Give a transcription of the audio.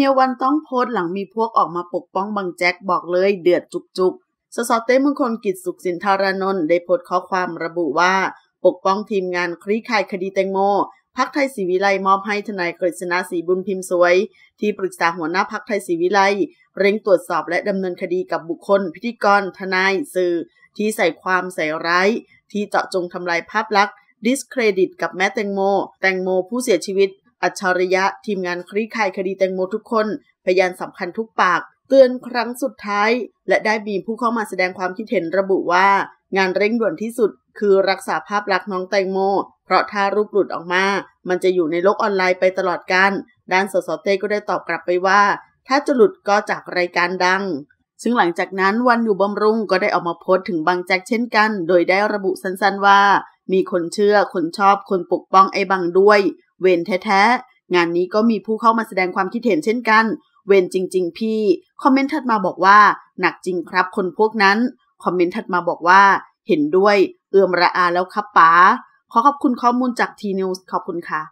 เฮียวันต้องโพสหลังมีพวกออกมาปกป้องบังแจ็คบอกเลยเดือดจุกๆ สสเต้มงคลกิจสุขสินธารนนท์ได้โพสข้อความระบุว่าปกป้องทีมงานคลี่คลายคดีแตงโม พักไทยศรีวิไลมอบให้ทนายกฤษณะศรีบุญพิมพ์สวย ที่ปรึกษาหัวหน้าพักไทยศรีวิไลเร่งตรวจสอบและดำเนินคดีกับบุคคล พิธีกรทนายสื่อ ที่ใส่ความใส่ร้ายที่เจาะจงทำลายภาพลักษณ์ดิสเครดิต กับแม่แตงโม แตงโมผู้เสียชีวิตอัจฉริยะทีมงานคลี่คลายคดีแตงโมทุกคน พยานสำคัญทุกปาก เตือนครั้งสุดท้าย และได้มีผู้เข้ามาแสดงความคิดเห็นระบุว่า งานเร่งด่วนที่สุด คือรักษาภาพลักษณ์น้องแตงโม เพราะถ้ารูปหลุดออกมา มันจะอยู่ในโลกออนไลน์ไปตลอดการด้านสสเต้ก็ได้ตอบกลับไปว่า ถ้าจะหลุดก็จากรายการดัง ซึ่งหลังจากนั้นวันอยู่บำรุงก็ได้ออกมาโพสต์ถึงบางแจ็คเช่นกัน โดยได้ระบุสั้นๆว่า มีคนเชื่อคนชอบ คนปกป้องไอ้บางด้วยเวนแท้ๆ งานนี้ก็มีผู้เข้ามาแสดงความคิดเห็นเช่นกัน เวนจริงๆพี่ คอมเมนต์ถัดมาบอกว่าหนักจริงครับคนพวกนั้น คอมเมนต์ถัดมาบอกว่า เห็นด้วย เอื้อมระอาแล้วครับป๋า ขอขอบคุณข้อมูลจากทีนิวส์ขอบคุณค่ะ